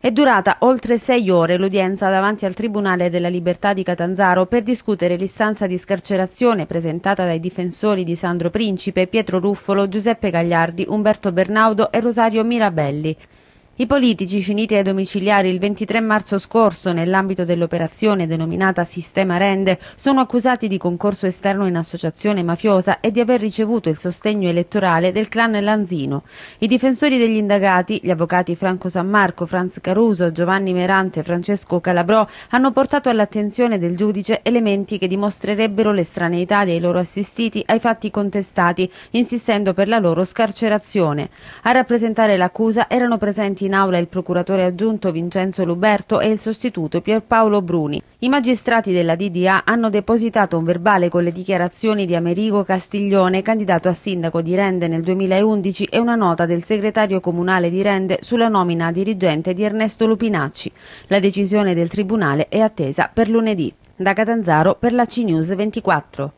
È durata oltre sei ore l'udienza davanti al Tribunale della Libertà di Catanzaro per discutere l'istanza di scarcerazione presentata dai difensori di Sandro Principe, Pietro Ruffolo, Giuseppe Gagliardi, Umberto Bernaudo e Rosario Mirabelli. I politici finiti ai domiciliari il 23 marzo scorso nell'ambito dell'operazione denominata Sistema Rende sono accusati di concorso esterno in associazione mafiosa e di aver ricevuto il sostegno elettorale del clan Lanzino. I difensori degli indagati, gli avvocati Franco Sammarco, Franz Caruso, Giovanni Merante e Francesco Calabrò, hanno portato all'attenzione del giudice elementi che dimostrerebbero l'estraneità dei loro assistiti ai fatti contestati, insistendo per la loro scarcerazione. A rappresentare l'accusa erano presenti in aula il procuratore aggiunto Vincenzo Luberto e il sostituto Pierpaolo Bruni. I magistrati della DDA hanno depositato un verbale con le dichiarazioni di Amerigo Castiglione, candidato a sindaco di Rende nel 2011, e una nota del segretario comunale di Rende sulla nomina a dirigente di Ernesto Lupinacci. La decisione del tribunale è attesa per lunedì. Da Catanzaro per la CNews 24.